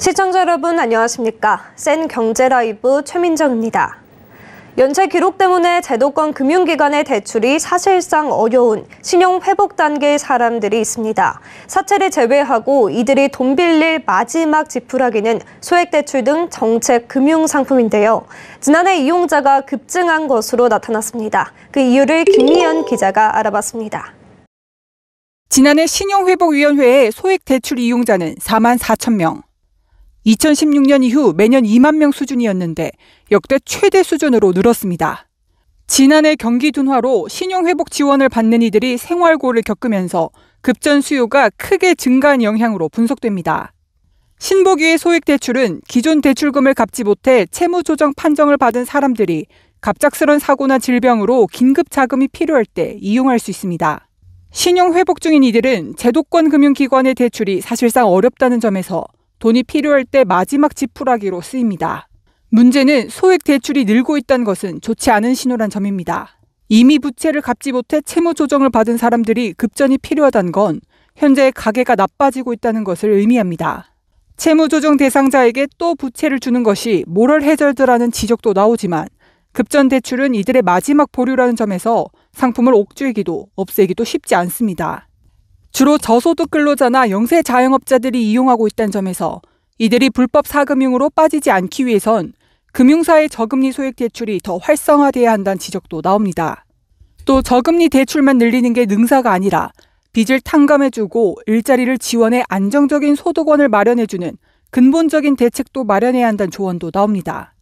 시청자 여러분 안녕하십니까. 센 경제 라이브 최민정입니다. 연체 기록 때문에 제도권 금융기관의 대출이 사실상 어려운 신용 회복 단계의 사람들이 있습니다. 사채를 제외하고 이들이 돈 빌릴 마지막 지푸라기는 소액대출 등 정책 금융 상품인데요. 지난해 이용자가 급증한 것으로 나타났습니다. 그 이유를 김미연 기자가 알아봤습니다. 지난해 신용회복위원회의 소액 대출 이용자는 4만 4천 명. 2016년 이후 매년 2만 명 수준이었는데 역대 최대 수준으로 늘었습니다. 지난해 경기 둔화로 신용 회복 지원을 받는 이들이 생활고를 겪으면서 급전 수요가 크게 증가한 영향으로 분석됩니다. 신보기의 소액 대출은 기존 대출금을 갚지 못해 채무 조정 판정을 받은 사람들이 갑작스런 사고나 질병으로 긴급 자금이 필요할 때 이용할 수 있습니다. 신용 회복 중인 이들은 제도권 금융기관의 대출이 사실상 어렵다는 점에서 돈이 필요할 때 마지막 지푸라기로 쓰입니다. 문제는 소액 대출이 늘고 있다는 것은 좋지 않은 신호란 점입니다. 이미 부채를 갚지 못해 채무 조정을 받은 사람들이 급전이 필요하다는 건 현재 의 가계가 나빠지고 있다는 것을 의미합니다. 채무 조정 대상자에게 또 부채를 주는 것이 모럴 해절드라는 지적도 나오지만 급전 대출은 이들의 마지막 보류라는 점에서 상품을 옥죄기도 없애기도 쉽지 않습니다. 주로 저소득 근로자나 영세 자영업자들이 이용하고 있다는 점에서 이들이 불법 사금융으로 빠지지 않기 위해선 금융사의 저금리 소액 대출이 더 활성화돼야 한다는 지적도 나옵니다. 또 저금리 대출만 늘리는 게 능사가 아니라 빚을 탕감해주고 일자리를 지원해 안정적인 소득원을 마련해주는 근본적인 대책도 마련해야 한다는 조언도 나옵니다.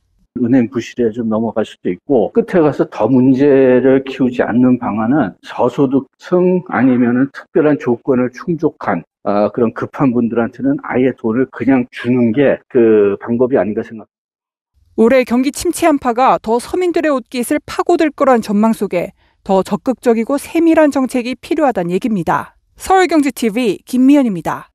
은행 부실에 좀 넘어갈 수도 있고 끝에 가서 더 문제를 키우지 않는 방안은 저소득층 아니면은 특별한 조건을 충족한 아, 그런 급한 분들한테는 아예 돈을 그냥 주는 게 그 방법이 아닌가 생각합니다. 올해 경기 침체 한파가 더 서민들의 옷깃을 파고들 거란 전망 속에 더 적극적이고 세밀한 정책이 필요하다는 얘기입니다. 서울경제TV 김미연입니다.